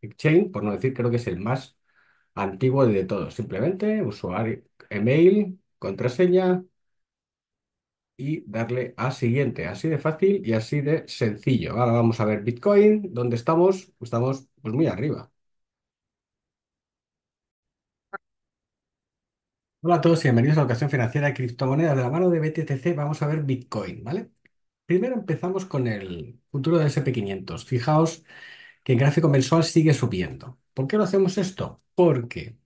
Exchange, por no decir, creo que es el más antiguo de todos. Simplemente usuario, email, contraseña y darle a siguiente. Así de fácil y así de sencillo. Ahora vamos a ver Bitcoin, ¿dónde estamos? Estamos pues muy arriba. Hola a todos y bienvenidos a la ocasión Financiera de Criptomonedas de la mano de BTTC. Vamos a ver Bitcoin, ¿vale? Primero empezamos con el futuro del S&P 500. Fijaos que el gráfico mensual sigue subiendo. ¿Por qué lo hacemos esto? Porque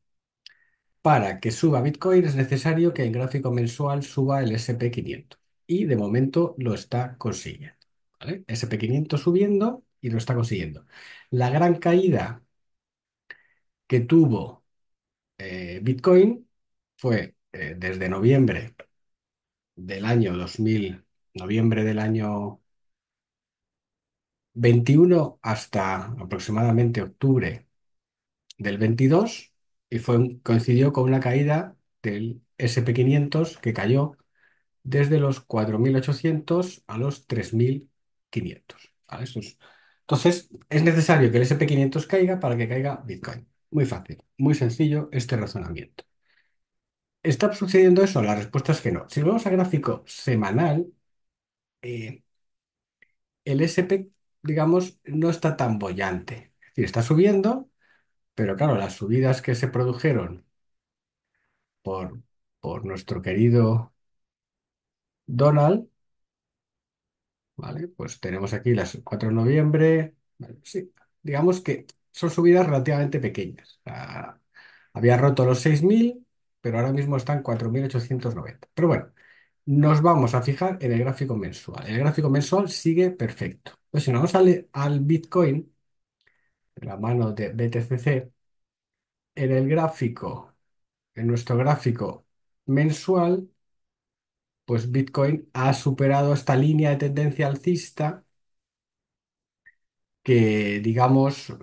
para que suba Bitcoin es necesario que en gráfico mensual suba el SP500 y de momento lo está consiguiendo. sp SP500 subiendo y lo está consiguiendo. La gran caída que tuvo eh, Bitcoin fue eh, desde noviembre del año 2000, noviembre del año 21 hasta aproximadamente octubre del 22 y fue, coincidió con una caída del S&P 500 que cayó desde los 4.800 a los 3.500. Entonces, es necesario que el S&P 500 caiga para que caiga Bitcoin. Muy fácil, muy sencillo este razonamiento. ¿Está sucediendo eso? La respuesta es que no. Si vamos a gráfico semanal, eh, el S&P 500 digamos, no está tan bollante. decir, está subiendo, pero claro, las subidas que se produjeron por, por nuestro querido Donald, ¿vale? Pues tenemos aquí las 4 de noviembre, sí, digamos que son subidas relativamente pequeñas. había roto los 6.000, pero ahora mismo están 4.890. Pero bueno, nos vamos a fijar en el gráfico mensual. El gráfico mensual sigue perfecto. Pues si nos vamos al, Bitcoin, en la mano de BTCC, en el gráfico, en nuestro gráfico mensual, pues Bitcoin ha superado esta línea de tendencia alcista que, digamos, eh,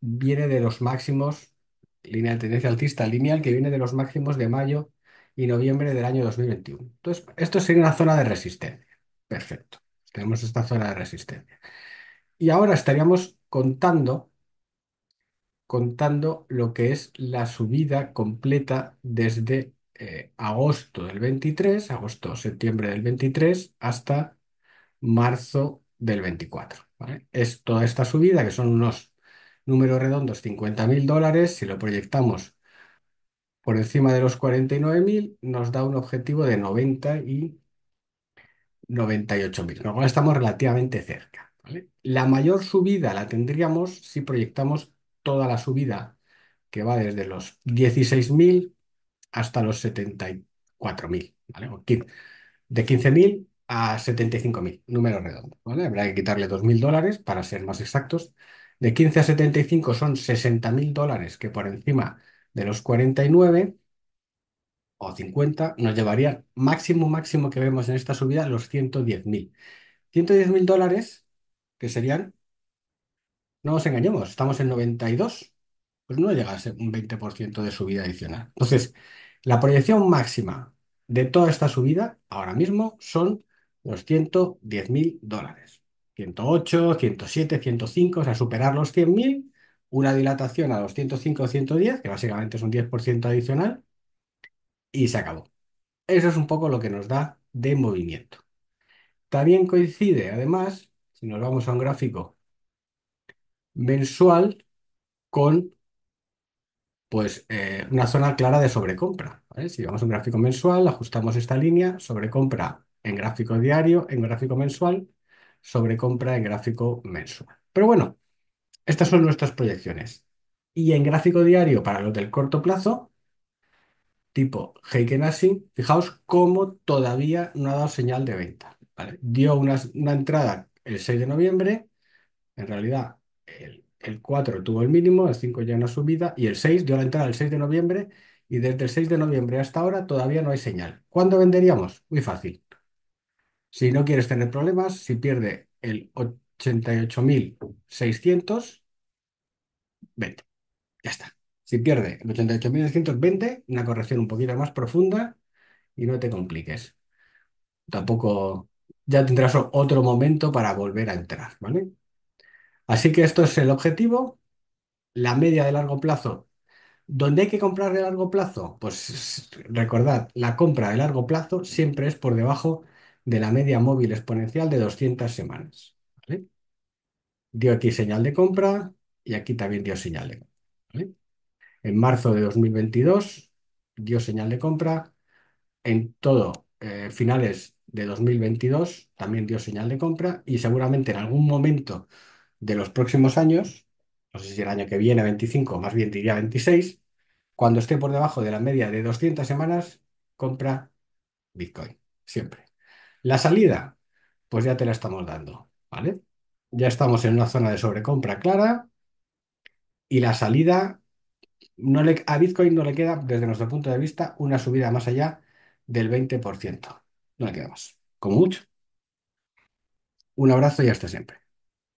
viene de los máximos, línea de tendencia alcista lineal, que viene de los máximos de mayo y noviembre del año 2021. Entonces, esto sería una zona de resistencia. Perfecto. Tenemos esta zona de resistencia. Y ahora estaríamos contando, contando lo que es la subida completa desde eh, agosto del 23, agosto-septiembre del 23, hasta marzo del 24. Es toda esta subida, que son unos números redondos, 50 mil dólares, si lo proyectamos por encima de los 49.000, nos da un objetivo de 90 y 98.000, estamos relativamente cerca. ¿vale? La mayor subida la tendríamos si proyectamos toda la subida que va desde los 16.000 hasta los 74.000, ¿vale? de 15.000 a 75.000, número redondo, ¿vale? Habrá que quitarle 2.000 dólares para ser más exactos. De 15 a 75 son 60.000 dólares, que por encima de los 49 o 50 nos llevaría máximo, máximo que vemos en esta subida, los 110.000. 110.000 dólares, que serían, no nos engañemos, estamos en 92, pues no llega a ser un 20% de subida adicional. Entonces, la proyección máxima de toda esta subida ahora mismo son los 110.000 dólares. 108, 107, 105, o sea, superar los 100.000, una dilatación a los 105, 110, que básicamente es un 10% adicional, y se acabó. Eso es un poco lo que nos da de movimiento. También coincide, además, si nos vamos a un gráfico mensual, con pues, eh, una zona clara de sobrecompra. Si vamos a un gráfico mensual, ajustamos esta línea, sobrecompra en gráfico diario, en gráfico mensual, sobrecompra en gráfico mensual. Pero bueno, estas son nuestras proyecciones. Y en gráfico diario, para los del corto plazo, tipo Heiken Asin, fijaos cómo todavía no ha dado señal de venta. Dio una, entrada el 6 de noviembre, en realidad el, el 4 tuvo el mínimo, el 5 ya una subida y el 6 dio la entrada el 6 de noviembre y desde el 6 de noviembre hasta ahora todavía no hay señal. ¿Cuándo venderíamos? Muy fácil. Si no quieres tener problemas, si pierde el 88.600, vete Ya está. Si pierde el 88.220, una corrección un poquito más profunda y no te compliques. Tampoco ya tendrás otro momento para volver a entrar, ¿vale? Así que esto es el objetivo, la media de largo plazo. ¿Dónde hay que comprar de largo plazo? Pues recordad, la compra de largo plazo siempre es por debajo de la media móvil exponencial de 200 semanas. Dio aquí señal de compra y aquí también dio señal de compra. En marzo de 2022 dio señal de compra. En todo eh, finales de 2022 también dio señal de compra y seguramente en algún momento de los próximos años, no sé si el año que viene 25, más bien diría 26, cuando esté por debajo de la media de 200 semanas, compra Bitcoin, siempre. La salida, pues ya te la estamos dando, ¿vale? Ya estamos en una zona de sobrecompra clara y la salida no le, a Bitcoin no le queda, desde nuestro punto de vista, una subida más allá del 20%. No le queda más, como mucho. Un abrazo y hasta siempre.